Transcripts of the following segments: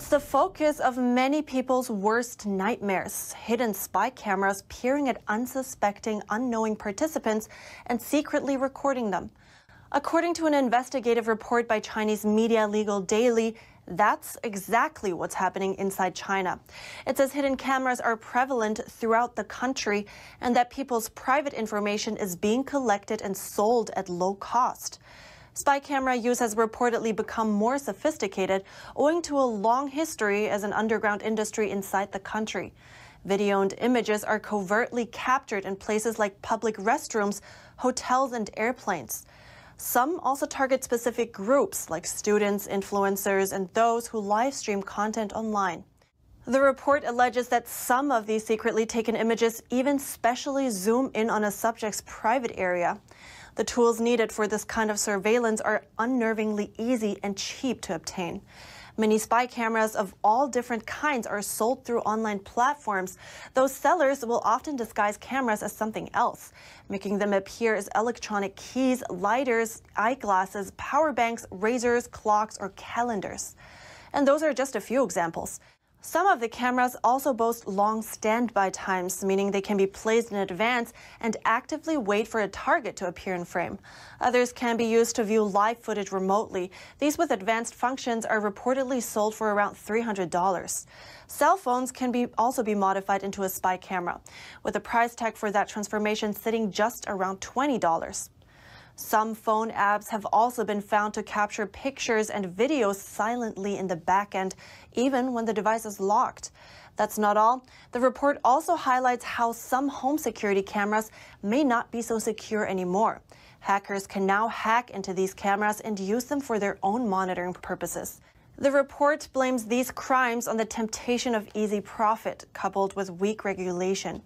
It's the focus of many people's worst nightmares. Hidden spy cameras peering at unsuspecting, unknowing participants and secretly recording them. According to an investigative report by Chinese media Legal Daily, that's exactly what's happening inside China. It says hidden cameras are prevalent throughout the country and that people's private information is being collected and sold at low cost. Spy camera use has reportedly become more sophisticated owing to a long history as an underground industry inside the country. Video and images are covertly captured in places like public restrooms, hotels, and airplanes. Some also target specific groups like students, influencers, and those who live stream content online. The report alleges that some of these secretly taken images even specially zoom in on a subject's private area. The tools needed for this kind of surveillance are unnervingly easy and cheap to obtain. Many spy cameras of all different kinds are sold through online platforms, though sellers will often disguise cameras as something else, making them appear as electronic keys, lighters, eyeglasses, power banks, razors, clocks, or calendars. And those are just a few examples. Some of the cameras also boast long standby times, meaning they can be placed in advance and actively wait for a target to appear in frame. Others can be used to view live footage remotely. These with advanced functions are reportedly sold for around $300. Cell phones can be also be modified into a spy camera, with a price tag for that transformation sitting just around $20. Some phone apps have also been found to capture pictures and videos silently in the backend, even when the device is locked. That's not all. The report also highlights how some home security cameras may not be so secure anymore. Hackers can now hack into these cameras and use them for their own monitoring purposes. The report blames these crimes on the temptation of easy profit, coupled with weak regulation.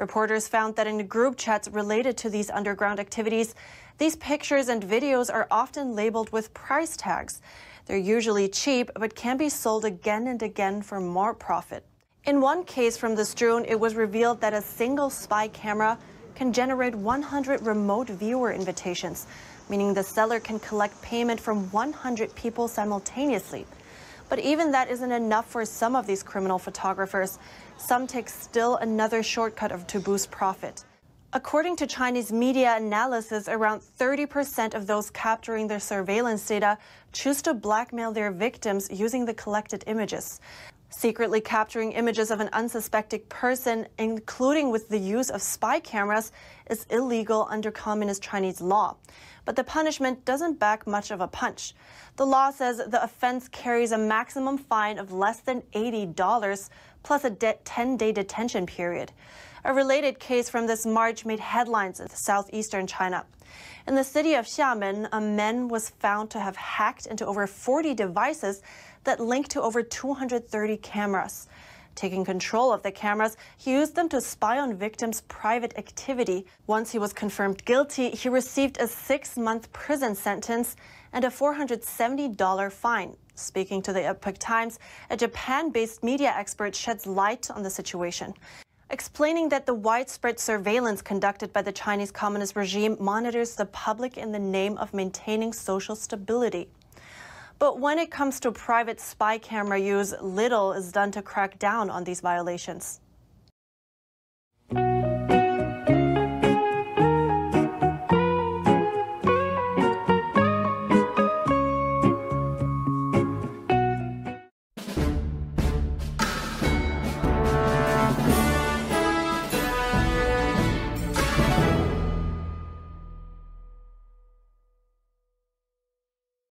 Reporters found that in group chats related to these underground activities, these pictures and videos are often labeled with price tags. They're usually cheap, but can be sold again and again for more profit. In one case from the June, it was revealed that a single spy camera can generate 100 remote viewer invitations, meaning the seller can collect payment from 100 people simultaneously. But even that isn't enough for some of these criminal photographers. Some take still another shortcut of, to boost profit. According to Chinese media analysis, around 30% of those capturing their surveillance data choose to blackmail their victims using the collected images secretly capturing images of an unsuspecting person, including with the use of spy cameras, is illegal under communist Chinese law. But the punishment doesn't back much of a punch. The law says the offense carries a maximum fine of less than $80, plus a 10 day detention period. A related case from this March made headlines in southeastern China. In the city of Xiamen, a man was found to have hacked into over 40 devices that link to over 230 cameras. Taking control of the cameras, he used them to spy on victims' private activity. Once he was confirmed guilty, he received a six month prison sentence and a $470 fine. Speaking to the Epoch Times, a Japan based media expert sheds light on the situation explaining that the widespread surveillance conducted by the Chinese Communist regime monitors the public in the name of maintaining social stability. But when it comes to private spy camera use, little is done to crack down on these violations.